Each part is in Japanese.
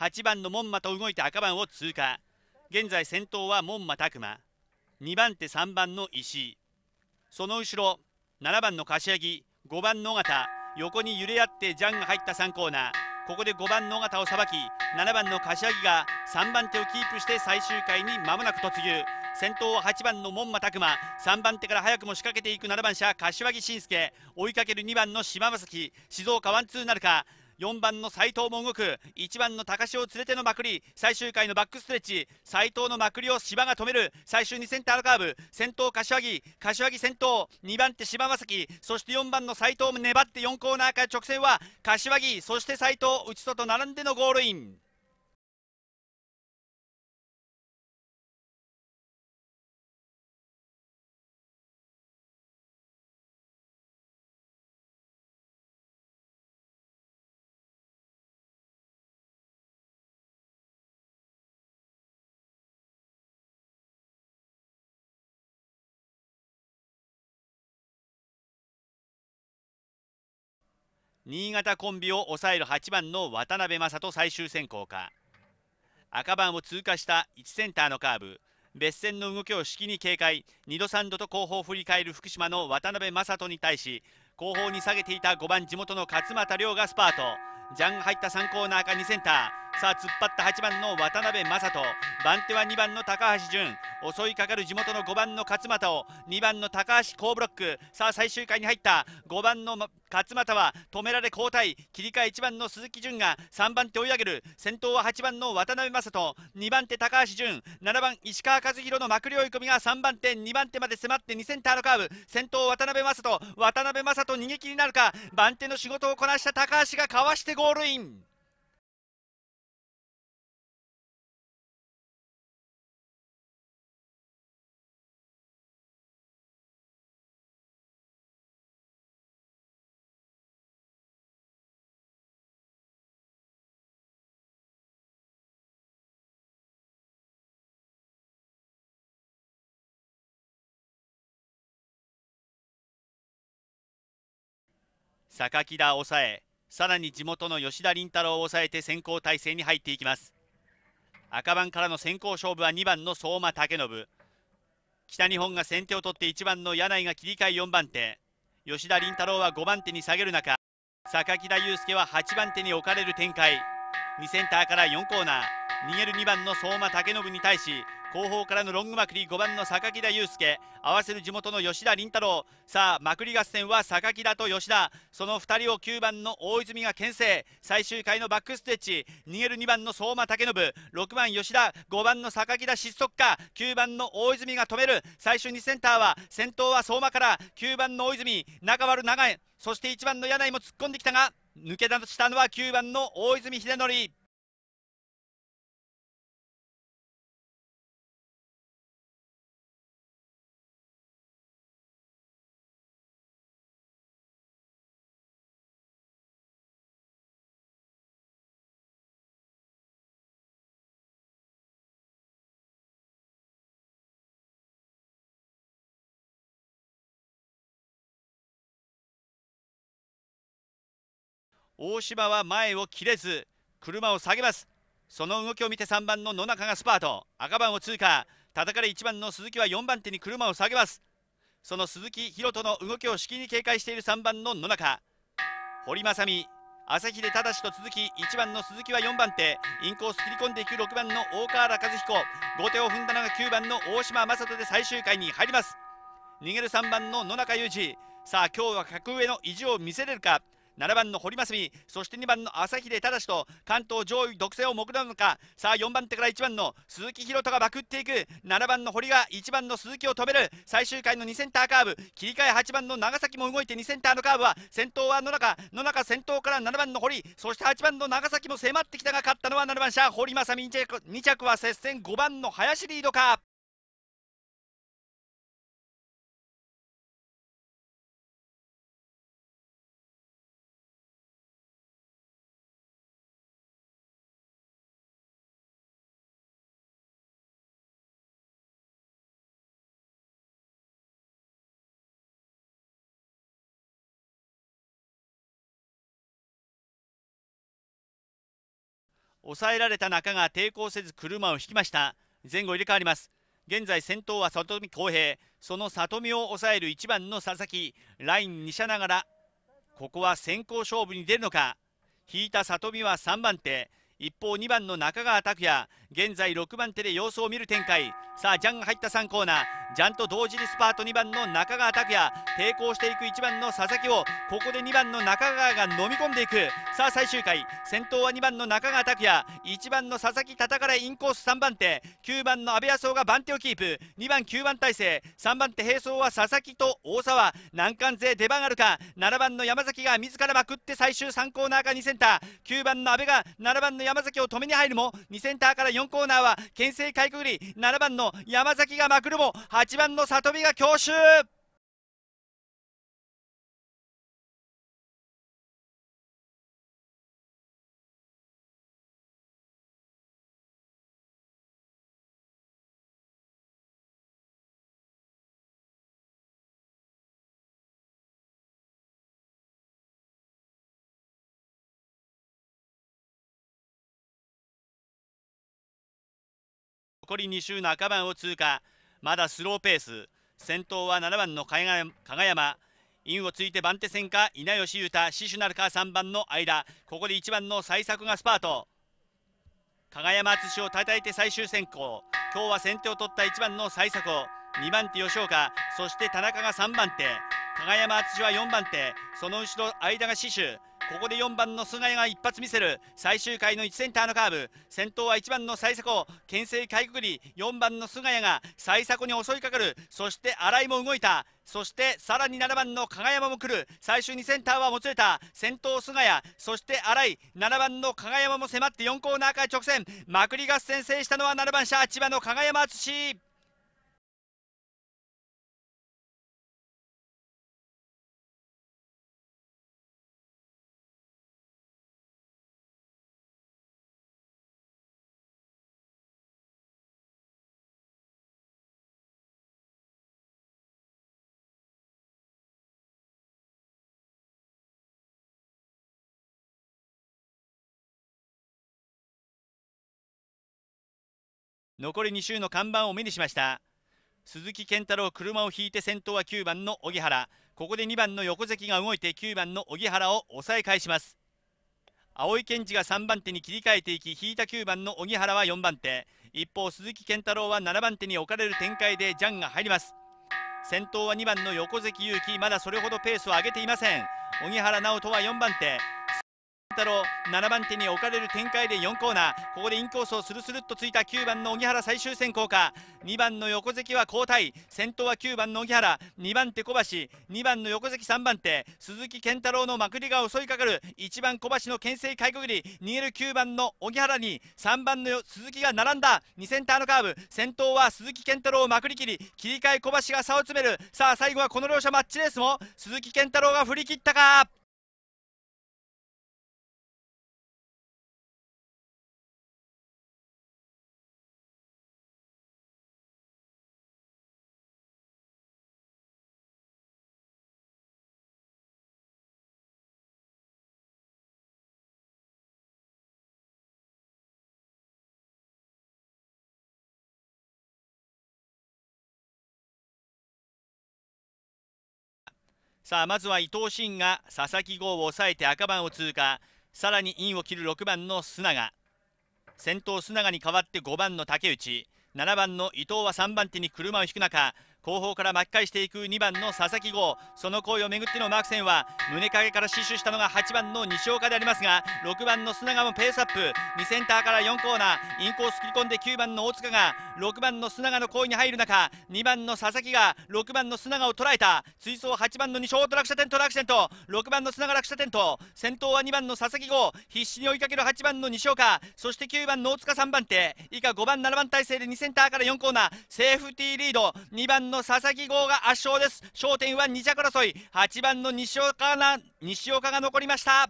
8番の門馬と動いて赤番を通過現在先頭は門馬拓磨2番手3番の石井その後ろ7番の柏木5番の尾方横に揺れ合ってジャンが入った3コーナーここで5番の尾方をさばき7番の柏木が3番手をキープして最終回に間もなく突入先頭は8番の門馬拓磨3番手から早くも仕掛けていく7番車柏木慎介追いかける2番の島正樹静岡ワンツーなるか4番の斎藤も動く1番の高潮を連れてのまくり最終回のバックストレッチ斎藤のまくりを芝が止める最終2センターのカーブ先頭柏木柏木先頭2番手柴正そして4番の斎藤も粘って4コーナーから直線は柏木そして斎藤内外並んでのゴールイン。新潟コンビを抑える8番の渡辺正人最終選考か赤番を通過した1センターのカーブ別線の動きを式に警戒2度3度と後方を振り返る福島の渡辺正人に対し後方に下げていた5番地元の勝俣亮がスパートジャンが入った3コーナーか2センターさあ突っ張った8番の渡辺正人番手は2番の高橋潤襲いかかる地元の5番の勝俣を2番の高橋好ブロックさあ最終回に入った5番の勝俣は止められ交代切り替え1番の鈴木潤が3番手追い上げる先頭は8番の渡辺正人2番手高橋潤7番石川和弘の幕僚追い込みが3番手2番手まで迫って2センターのカーブ先頭渡辺正人渡辺正人逃げ切りなるか番手の仕事をこなした高橋がかわしてゴールイン榊田を抑えさらに地元の吉田林太郎を抑えて先行体制に入っていきます赤番からの先行勝負は2番の相馬武信北日本が先手を取って1番の柳井が切り替え4番手吉田林太郎は5番手に下げる中榊田悠介は8番手に置かれる展開2センターから4コーナー逃げる2番の相馬武信に対し後方からのロングまくり5番の榊田祐介合わせる地元の吉田麟太郎さあまくり合戦は榊田と吉田その2人を9番の大泉が牽制最終回のバックステッチ逃げる2番の相馬武信6番吉田5番の榊田失速か9番の大泉が止める最終2センターは先頭は相馬から9番の大泉中丸長江そして1番の柳井も突っ込んできたが抜け出したのは9番の大泉秀則。大島は前を切れず車を下げますその動きを見て3番の野中がスパート赤番を通過叩かれ1番の鈴木は4番手に車を下げますその鈴木宏人の動きを至近に警戒している3番の野中堀正美朝日で正と続き1番の鈴木は4番手インコース切り込んでいく6番の大河原和彦後手を踏んだのが9番の大島正人で最終回に入ります逃げる3番の野中裕二さあ今日は格上の意地を見せれるか7番の堀真澄そして2番の朝秀忠と関東上位独占を目論むかさあ4番手から1番の鈴木宏斗がまくっていく7番の堀が1番の鈴木を止める最終回の2センターカーブ切り替え8番の長崎も動いて2センターのカーブは先頭は野中野中先頭から7番の堀そして8番の長崎も迫ってきたが勝ったのは7番車堀正美2着は接戦5番の林リードか抑えられた中が抵抗せず車を引きました前後入れ替わります現在先頭は里見公平その里見を抑える1番の佐々木ライン2車ながらここは先行勝負に出るのか引いた里見は3番手一方2番の中川拓也現在6番手で様子を見る展開さあジャンが入った3コーナージャンと同時にスパート2番の中川拓也抵抗していく1番の佐々木をここで2番の中川が飲み込んでいくさあ最終回先頭は2番の中川拓也1番の佐々木たたからインコース3番手9番の阿部康夫が番手をキープ2番9番体制3番手並走は佐々木と大沢難関勢出番あるか7番の山崎が自らまくって最終3コーナーか2センター9番の阿部が7番の山崎を止めに入るも2センターから4 4コーナーは県政かいくぐり7番の山崎がまくるも8番の里見が強襲残り2周半ばを通過まだスローペース先頭は7番の加賀山インをついて番手戦か稲吉裕太死守なるか3番の間ここで1番の幸作がスパート加賀山敦を叩いて最終選考今日は先手を取った1番の最作を2番手吉岡そして田中が3番手加賀山敦は4番手その後ろ間が死守ここで4番の菅谷が一発見せる最終回の1センターのカーブ先頭は1番の最迫牽制かいくぐり4番の菅谷が最迫に襲いかかるそして新井も動いたそしてさらに7番の加賀山も来る最終2センターはもつれた先頭菅谷そして新井7番の加賀山も迫って4コーナーから直線まくり合戦制したのは7番車千葉の加賀山敦残り2周の看板を目にしました鈴木健太郎車を引いて先頭は9番の荻原ここで2番の横関が動いて9番の荻原を抑え返します青井健二が3番手に切り替えていき引いた9番の荻原は4番手一方鈴木健太郎は7番手に置かれる展開でジャンが入ります先頭は2番の横関勇樹まだそれほどペースを上げていません荻原直人は4番手太郎7番手に置かれる展開で4コーナーここでインコースをスルスルっとついた9番の荻原最終選考か2番の横関は交代先頭は9番の荻原2番手小橋2番の横関3番手鈴木健太郎のまくりが襲いかかる1番小橋の牽制かいくぐり逃げる9番の荻原に3番の鈴木が並んだ2センターのカーブ先頭は鈴木健太郎をまくりきり切り替え小橋が差を詰めるさあ最後はこの両者マッチレースも鈴木健太郎が振り切ったかさあまずは伊藤慎が佐々木剛を抑えて赤番を通過さらにインを切る6番の須永先頭須永に代わって5番の竹内7番の伊藤は3番手に車を引く中後方から巻き返していく2番の佐々木剛その行為をめぐってのマーク戦は胸陰から死守したのが8番の西岡でありますが6番の砂川もペースアップ2センターから4コーナーインコース切り込んで9番の大塚が6番の砂川の行為に入る中2番の佐々木が6番の砂川を捉えた追走8番の西岡と落車点と落車点と6番の砂川落車点と先頭は2番の佐々木剛必死に追いかける8番の西岡そして9番の大塚3番手以下5番7番体制で2センターから4コーナーセーフティーリード2番のの佐々木剛が圧勝です焦点は2着争い8番の西岡が西岡が残りました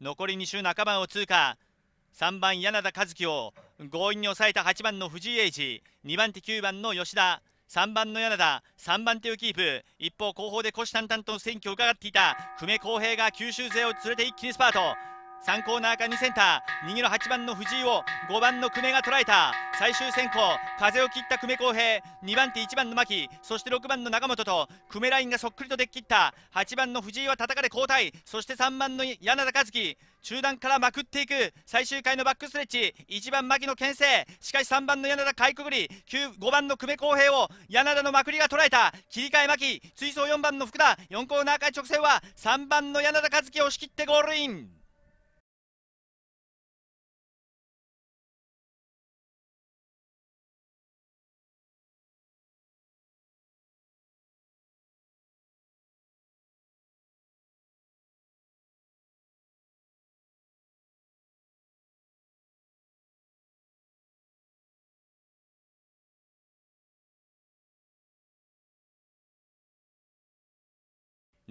残り2周半ばを通過3番柳田和樹を強引に抑えた8番の藤井英二2番手9番の吉田3番の柳田3番手をキープ一方後方で虎視眈々と選挙を伺っていた久米航平が九州勢を連れて一気にスパート3コーナーか2センター右の8番の藤井を5番の久米が捉えた最終選考風を切った久米浩平2番手1番の牧そして6番の永本と久米ラインがそっくりと出っ切った8番の藤井は叩かれ交代そして3番の柳田和樹中段からまくっていく最終回のバックストレッチ1番牧の牽制しかし3番の柳田かいくぐり5番の久米浩平を柳田のまくりが捉えた切り替え牧追走4番の福田4コーナーかい直線は3番の柳田和樹を押し切ってゴールイン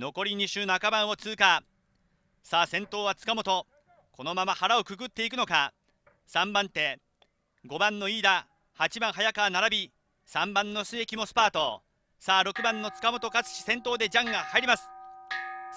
残り2周中盤を通過さあ先頭は塚本このまま腹をくくっていくのか3番手5番の飯田8番早川並び3番の末木もスパートさあ6番の塚本勝志先頭でジャンが入ります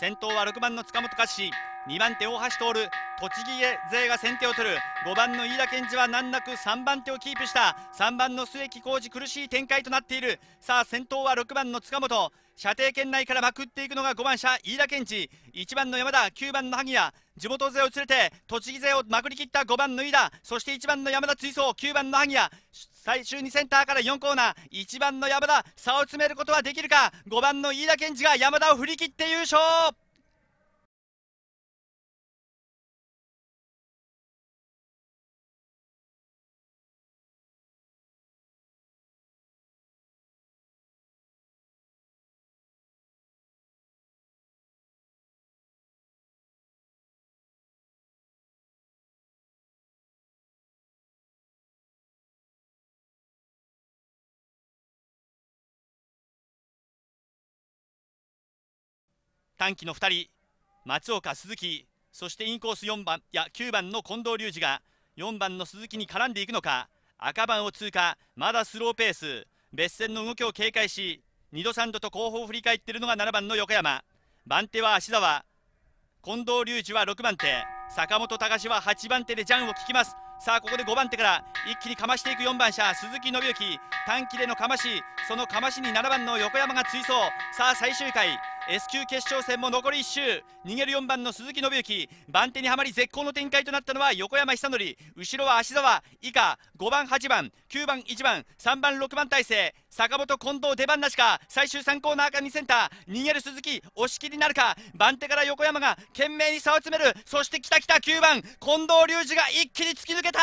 先頭は6番の塚本勝志2番手大橋徹栃木勢が先手を取る5番の飯田健二は難なく3番手をキープした3番の末木浩二苦しい展開となっているさあ先頭は6番の塚本射程圏内からまくっていくのが5番車飯田健治1番の山田9番の萩谷地元勢を連れて栃木勢をまくりきった5番の飯田そして1番の山田追走9番の萩谷最終2センターから4コーナー1番の山田差を詰めることはできるか5番の飯田健治が山田を振り切って優勝短期の2人松岡鈴木そしてインコース4番や9番の近藤隆二が4番の鈴木に絡んでいくのか赤番を通過まだスローペース別線の動きを警戒し2度3度と後方を振り返っているのが7番の横山番手は芦澤近藤隆二は6番手坂本隆は8番手でジャンを聞きますさあここで5番手から一気にかましていく4番車鈴木伸之短期でのかましそのかましに7番の横山が追走さあ最終回 S 級決勝戦も残り1周逃げる4番の鈴木伸之番手にはまり絶好の展開となったのは横山久典後ろは芦澤以下5番8番9番1番3番6番体制坂本近藤出番なしか最終3コーナーか2センター逃げる鈴木押し切りなるか番手から横山が懸命に差を詰めるそしてきたきた9番近藤隆二が一気に突き抜けた